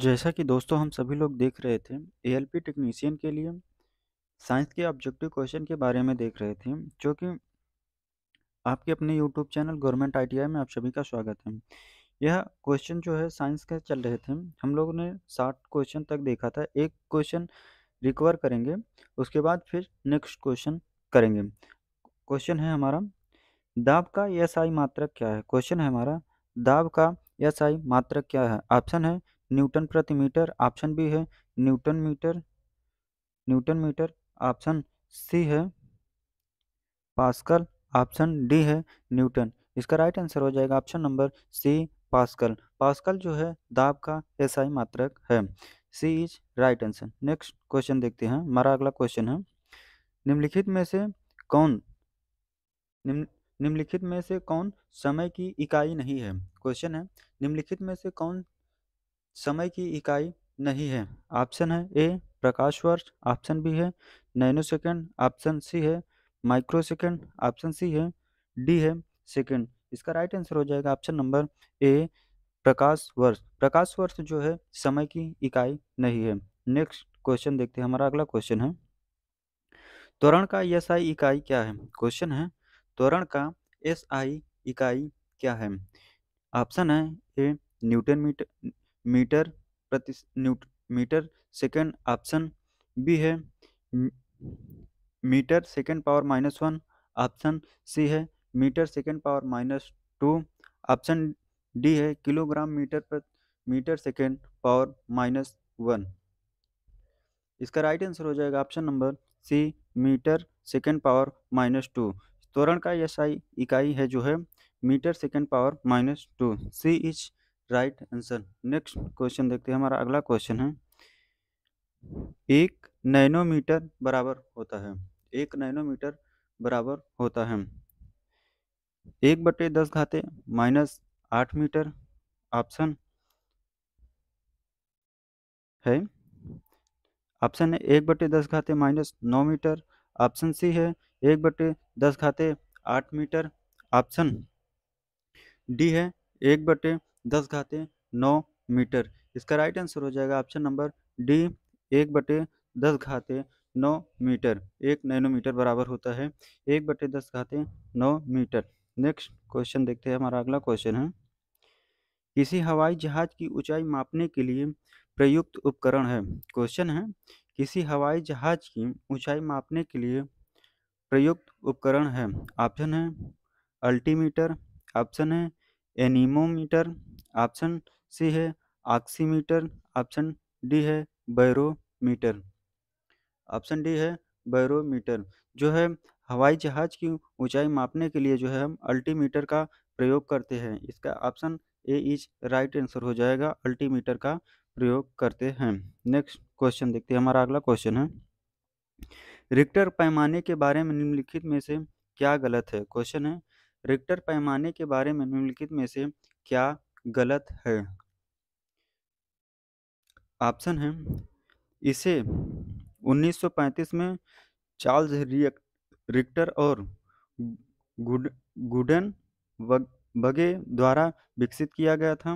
जैसा कि दोस्तों हम सभी लोग देख रहे थे एएलपी टेक्नीशियन के लिए साइंस के ऑब्जेक्टिव क्वेश्चन के बारे में देख रहे थे जो कि आपके अपने यूट्यूब चैनल गवर्नमेंट आईटीआई में आप सभी का स्वागत है यह क्वेश्चन जो है साइंस के चल रहे थे हम लोगों ने साठ क्वेश्चन तक देखा था एक क्वेश्चन रिकवर करेंगे उसके बाद फिर नेक्स्ट क्वेश्चन करेंगे क्वेश्चन है हमारा दाब का एस आई मात्रक क्या है क्वेश्चन है हमारा दाब का एस आई मात्रक क्या है ऑप्शन है न्यूटन प्रति मीटर ऑप्शन बी है newton metre newton metre option C है पास्कल ऑप्शन डी है न्यूटन इसका राइट आंसर हो जाएगा option number C pascal pascal जो है दाब का एसआई मात्रक है C is right answer next question देखते हैं हमारा अगला क्वेश्चन है निम्नलिखित में से कौन निम्न निम्नलिखित में से कौन समय की इकाई नहीं है क्वेश्चन है निम्नलिखित में से कौन समय की इकाई नहीं है ऑप्शन है ए प्रकाश वर्ष ऑप्शन बी है नैनो सेकेंड ऑप्शन सी है माइक्रो सेकेंड ऑप्शन सी है डी है सेकेंड इसका राइट आंसर हो जाएगा ऑप्शन नंबर ए प्रकाश वर्ष प्रकाश वर्ष जो है समय की इकाई नहीं है नेक्स्ट क्वेश्चन देखते हैं हमारा अगला क्वेश्चन है त्वरण का एस आई इकाई क्या है क्वेश्चन है त्वरण का एस आई इकाई क्या है ऑप्शन है ए न्यूटन मीटर मीटर प्रति newton metre second option B है metre second power minus one option C है metre second power minus two option D है किलोग्राम मीटर पर metre second power minus one इसका right answer हो जाएगा option number C metre second power minus two त्वरण का S I इकाई है जो है metre second power minus two C is right answer next question देखते हैं हमारा अगला क्वेश्चन है एक नैनोमीटर बराबर होता है एक नैनोमीटर बराबर होता है एक बटे दस घाते माइनस आठ मीटर ऑप्शन है ऑप्शन है एक बटे दस घाते माइनस नौ मीटर ऑप्शन सी है एक बटे दस घाते आठ मीटर ऑप्शन डी है एक बटे दस घाते नौ मीटर इसका राइट आंसर हो जाएगा ऑप्शन नंबर डी एक बटे दस घाते नौ मीटर एक नैनोमीटर बराबर होता है एक बटे दस घाते नौ मीटर नेक्स्ट क्वेश्चन देखते हैं हमारा अगला क्वेश्चन है किसी हवाई जहाज की ऊंचाई मापने के लिए प्रयुक्त उपकरण है क्वेश्चन है किसी हवाई जहाज की ऊंचाई मापने के लिए प्रयुक्त उपकरण है ऑप्शन है अल्टीमीटर ऑप्शन है एनीमोमीटर ऑप्शन सी है ऑक्सीमीटर ऑप्शन डी है बैरोमीटर ऑप्शन डी है बैरोमीटर जो है हवाई जहाज की ऊंचाई मापने के लिए जो है हम अल्टीमीटर का प्रयोग करते हैं इसका option A is right answer हो जाएगा अल्टीमीटर का प्रयोग करते हैं नेक्स्ट क्वेश्चन देखते हैं हमारा अगला क्वेश्चन है रिक्टर पैमाने के बारे में निम्नलिखित में से क्या गलत है क्वेश्चन है रिक्टर पैमाने के बारे में निम्नलिखित में से क्या गलत है ऑप्शन है इसे 1935 में चार्ल्स रिक्टर और गुड गुडन बगे द्वारा विकसित किया गया था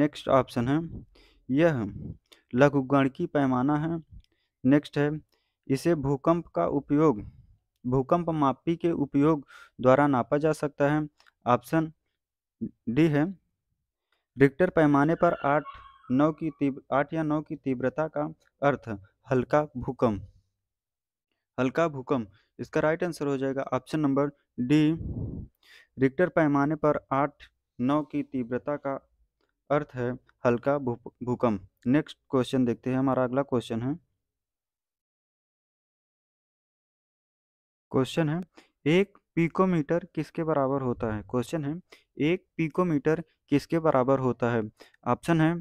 नेक्स्ट ऑप्शन है यह की पैमाना है नेक्स्ट है इसे भूकंप का उपयोग भूकंप मापी के उपयोग द्वारा नापा जा सकता है ऑप्शन डी है रिक्टर पैमाने पर आठ नौ की तीव्र आठ या नौ की तीव्रता का अर्थ हल्का भूकंप हल्का भूकंप इसका राइट आंसर हो जाएगा ऑप्शन नंबर डी रिक्टर पैमाने पर आठ नौ की तीव्रता का अर्थ है हल्का भूकंप नेक्स्ट क्वेश्चन देखते हैं हमारा अगला क्वेश्चन है क्वेश्चन है एक पीकोमीटर किसके बराबर होता है क्वेश्चन है एक पिकोमीटर किसके बराबर होता है ऑप्शन है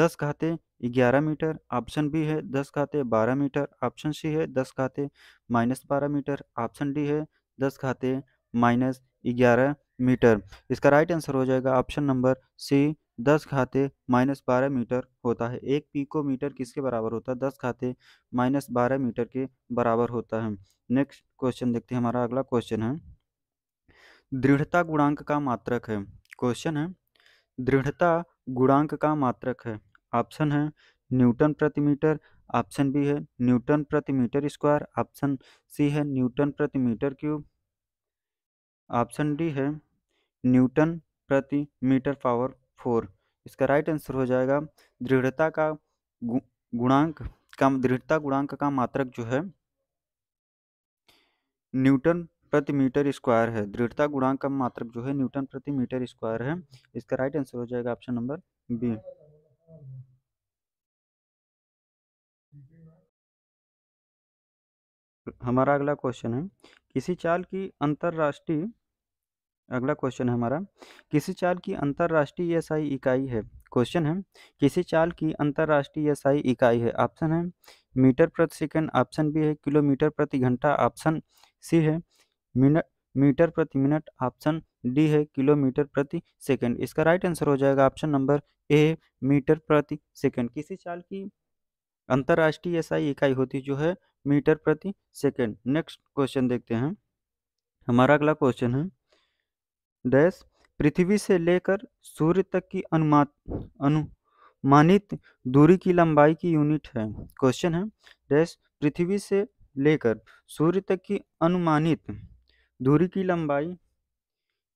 दस खाते ग्यारह मीटर ऑप्शन बी है दस खाते बारह मीटर ऑप्शन सी है दस खाते माइनस बारह मीटर ऑप्शन डी है दस खाते माइनस ग्यारह मीटर इसका राइट आंसर हो जाएगा ऑप्शन नंबर सी दस खाते माइनस बारह मीटर होता है एक पिकोमीटर किसके बराबर होता है दस खाते माइनस बारह मीटर के बराबर होता है नेक्स्ट क्वेश्चन देखते हैं हमारा अगला क्वेश्चन है दृढ़ता गुणांक का मात्रक है क्वेश्चन है दृढ़ता गुणांक का मात्रक है ऑप्शन है न्यूटन प्रति मीटर ऑप्शन बी है न्यूटन प्रति मीटर स्क्वायर ऑप्शन सी है न्यूटन प्रति मीटर क्यूब ऑप्शन डी है न्यूटन प्रति मीटर पावर फोर इसका राइट आंसर हो जाएगा दृढ़ता का गुणांक का दृढ़ता गुणांक का मात्रक जो है न्यूटन प्रति मीटर स्क्वायर है दृढ़ता गुणांक का मात्रक जो है न्यूटन प्रति मीटर स्क्वायर है इसका राइट आंसर हो जाएगा ऑप्शन नंबर बी हमारा अगला क्वेश्चन है किसी चाल की अंतरराष्ट्रीय अगला क्वेश्चन है हमारा किसी चाल की अंतरराष्ट्रीय एसआई इकाई है क्वेश्चन है किसी चाल की अंतरराष्ट्रीय एसआई इकाई है ऑप्शन है मीटर प्रति सेकंड ऑप्शन बी है किलोमीटर प्रति घंटा ऑप्शन सी है मिनट मीटर प्रति मिनट ऑप्शन डी है किलोमीटर प्रति सेकंड इसका राइट आंसर हो जाएगा ऑप्शन नंबर ए मीटर प्रति सेकंड किसी चाल की अंतर्राष्ट्रीय एसआई इकाई होती जो है मीटर प्रति सेकंड नेक्स्ट क्वेश्चन देखते हैं हमारा अगला क्वेश्चन है डैश पृथ्वी से लेकर सूर्य तक की अनुमा अनुमानित दूरी की लंबाई की यूनिट है क्वेश्चन है डैश पृथ्वी से लेकर सूर्य तक की अनुमानित दूरी की लंबाई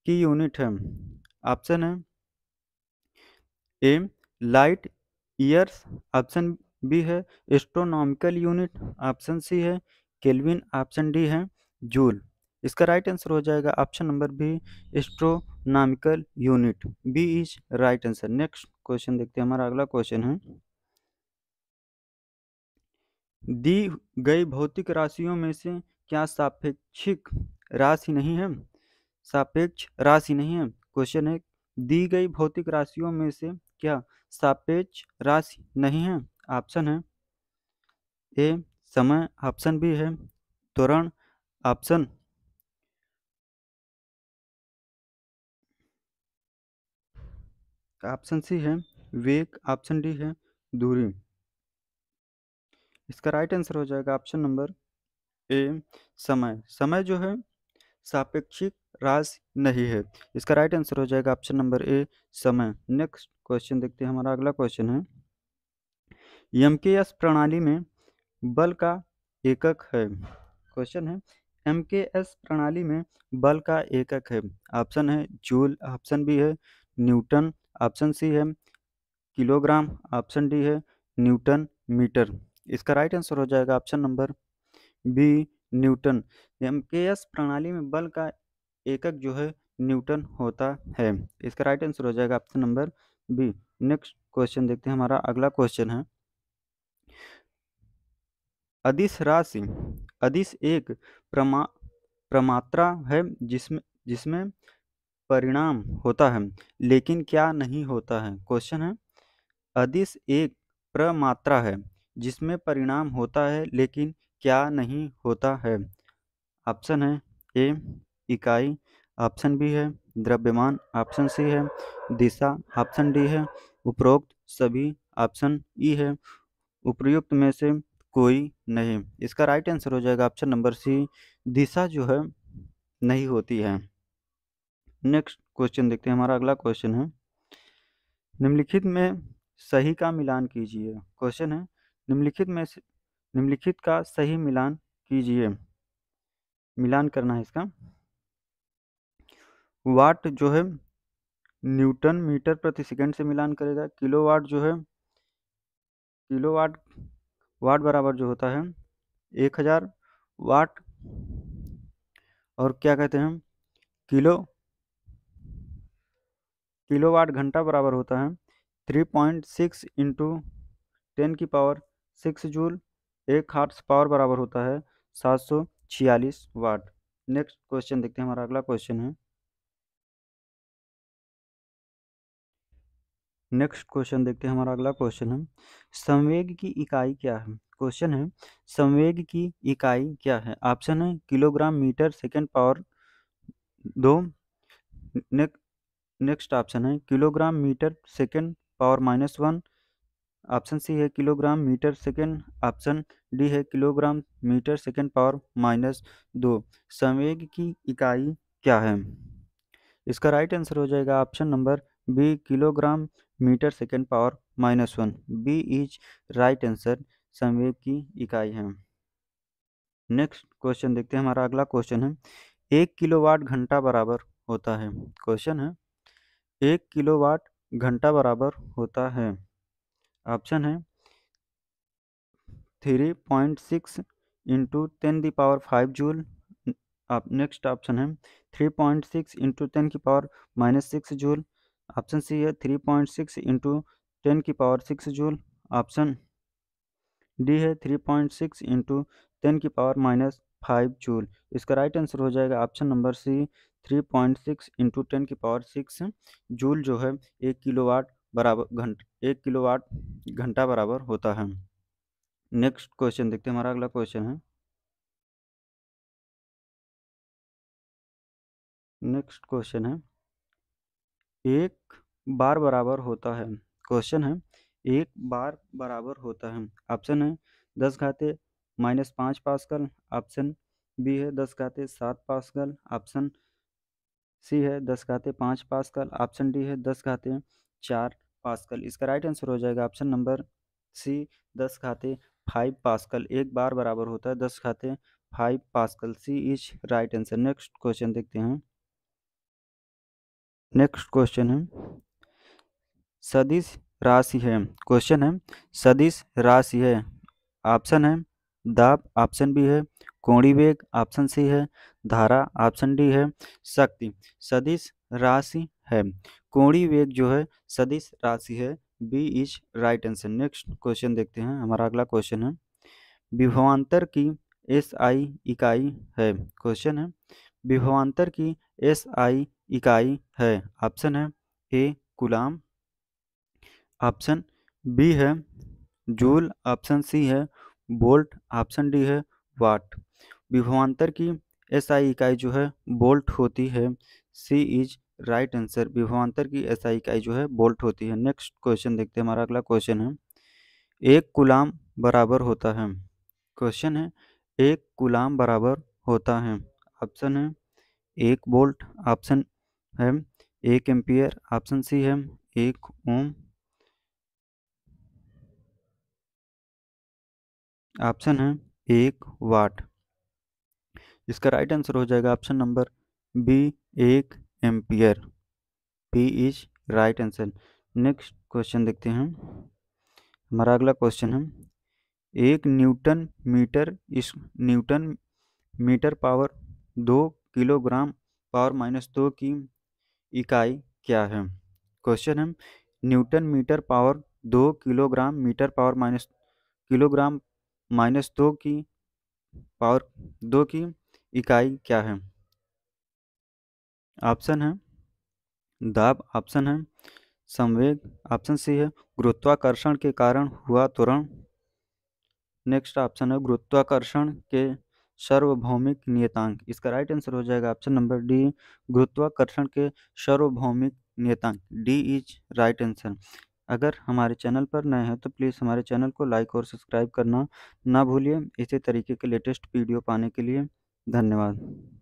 की यूनिट है ऑप्शन है A light years option B है एस्ट्रोनॉमिकल यूनिट ऑप्शन सी है केल्विन ऑप्शन डी है जूल इसका राइट आंसर हो जाएगा option number B astronomical unit B is right answer next question देखते हैं हमारा अगला क्वेश्चन है दी गई भौतिक राशियों में से क्या सापेक्षिक राशि नहीं है सापेक्ष राशि नहीं है क्वेश्चन है दी गई भौतिक राशियों में से क्या सापेक्ष राशि नहीं है ऑप्शन है ए समय ऑप्शन भी है त्वरण ऑप्शन ऑप्शन सी है वेग ऑप्शन डी है दूरी इसका राइट आंसर हो जाएगा ऑप्शन नंबर ए समय समय जो है सापेक्षिक राशि नहीं है इसका राइट आंसर हो जाएगा ऑप्शन नंबर ए समय नेक्स्ट क्वेश्चन देखते हैं हमारा अगला क्वेश्चन है एम के एस प्रणाली में बल का एकक है क्वेश्चन है एम के एस प्रणाली में बल का एकक है ऑप्शन है जूल ऑप्शन बी है न्यूटन ऑप्शन सी है किलोग्राम ऑप्शन डी है न्यूटन मीटर इसका राइट आंसर हो जाएगा option number B newton M K S प्रणाली में बल का एकक जो है न्यूटन होता है इसका राइट आंसर हो जाएगा option number B next question देखते हैं हमारा अगला क्वेश्चन है अधिस राशि अधिस एक प्रमा प्रमात्रा है जिसमें जिसमें परिणाम होता है लेकिन क्या नहीं होता है क्वेश्चन है अधिस एक प्रमात्रा है जिसमें परिणाम होता है लेकिन क्या नहीं होता है ऑप्शन है ए इकाई ऑप्शन बी है द्रव्यमान ऑप्शन सी है दिशा ऑप्शन डी है उपरोक्त सभी ऑप्शन ई है उपयुक्त में से कोई नहीं इसका राइट आंसर हो जाएगा ऑप्शन नंबर सी दिशा जो है नहीं होती है नेक्स्ट क्वेश्चन देखते हैं हमारा अगला क्वेश्चन है निम्नलिखित में सही का मिलान कीजिए क्वेश्चन है निम्नलिखित में निम्नलिखित का सही मिलान कीजिए मिलान करना है इसका वाट जो है न्यूटन मीटर प्रति सेकंड से मिलान करेगा किलोवाट जो है किलोवाट वाट बराबर जो होता है एक हज़ार वाट और क्या कहते हैं किलो किलोवाट घंटा बराबर होता है three point six into ten की पावर सिक्स जूल एक हार्ट्स पावर बराबर होता है सात सौ छियालीस वाट नेक्स्ट क्वेश्चन देखते हैं हमारा अगला क्वेश्चन है नेक्स्ट क्वेश्चन देखते हैं हमारा अगला क्वेश्चन है संवेग की इकाई क्या है क्वेश्चन है संवेग की इकाई क्या है ऑप्शन है किलोग्राम मीटर सेकेंड पावर दो नेक्स्ट ऑप्शन है kilogram metre second power minus one option C है kilogram metre second option D है kilogram metre second power minus दो संवेग की इकाई क्या है इसका राइट आंसर हो जाएगा option number B kilogram metre second power minus one B is right answer संवेग की इकाई है नेक्स्ट क्वेश्चन देखते हैं हमारा अगला क्वेश्चन है एक किलोवाट घंटा बराबर होता है क्वेश्चन है एक किलोवाट घंटा बराबर होता है ऑप्शन है three point six into ten the power five joule next option है three point six into ten की power minus six joule option C है three point six into ten की power six joule option D है three point six into ten की power minus five joule इसका right answer हो जाएगा option number C three point six into ten की power six joule जो है एक किलोवाट बराबर घंट एक किलो घंटा बराबर होता है नेक्स्ट क्वेश्चन देखते हैं हमारा अगला क्वेश्चन है नेक्स्ट क्वेश्चन है एक बार बराबर होता है क्वेश्चन है एक बार बराबर होता है ऑप्शन है दस घाते माइनस पाँच पासकल ऑप्शन बी है दस घाते सात पासकल ऑप्शन सी है दस घाते पाँच पासकल ऑप्शन डी है दस घाते चार पास्कल इसका राइट आंसर हो जाएगा ऑप्शन नंबर सी दस खाते फाइव पास्कल एक बार बराबर होता है दस खाते five pascal C is right answer next question देखते हैं नेक्स्ट क्वेश्चन है सदिश राशि है क्वेश्चन है सदिश राशि है ऑप्शन है दाब ऑप्शन बी है कोणी वेग ऑप्शन सी है धारा ऑप्शन डी है शक्ति सदिश राशि है कोणी वेग जो है सदिश राशि है B is right answer next question देखते हैं हमारा अगला क्वेश्चन है विभवान्तर की एस आई इकाई है क्वेश्चन है विभवान्तर की एस आई इकाई है ऑप्शन है ए गुलाम ऑप्शन बी है जूल ऑप्शन सी है बोल्ट ऑप्शन डी है वाट विभवान्तर की एस आई इकाई जो है बोल्ट होती है सी इज राइट आंसर विभवान्तर की ऐसा इकाई जो है बोल्ट होती है नेक्स्ट क्वेश्चन देखते हैं हमारा अगला क्वेश्चन है एक गुलाम बराबर होता है क्वेश्चन है एक गुलाम बराबर होता है ऑप्शन है एक बोल्ट ऑप्शन है एक एम्पियर ऑप्शन सी है एक ओम ऑप्शन है एक वाट इसका राइट आंसर हो जाएगा ऑप्शन नंबर बी एक ampere B is right answer next question देखते हैं हमारा अगला क्वेश्चन है एक न्यूटन मीटर इस न्यूटन मीटर पावर दो किलोग्राम पावर माइनस दो की इकाई क्या है क्वेश्चन है न्यूटन मीटर पावर दो kilogram metre power minus kilogram minus दो की पावर दो की इकाई क्या है ऑप्शन है दाब ऑप्शन है संवेग ऑप्शन सी है गुरुत्वाकर्षण के कारण हुआ त्वरण नेक्स्ट ऑप्शन है गुरुत्वाकर्षण के सार्वभौमिक नियतांक इसका राइट आंसर हो जाएगा ऑप्शन नंबर डी गुरुत्वाकर्षण के सार्वभौमिक नियतांक डी इज राइट आंसर अगर हमारे चैनल पर नए हैं तो प्लीज़ हमारे चैनल को लाइक और सब्सक्राइब करना ना भूलिए इसी तरीके के लेटेस्ट वीडियो पाने के लिए धन्यवाद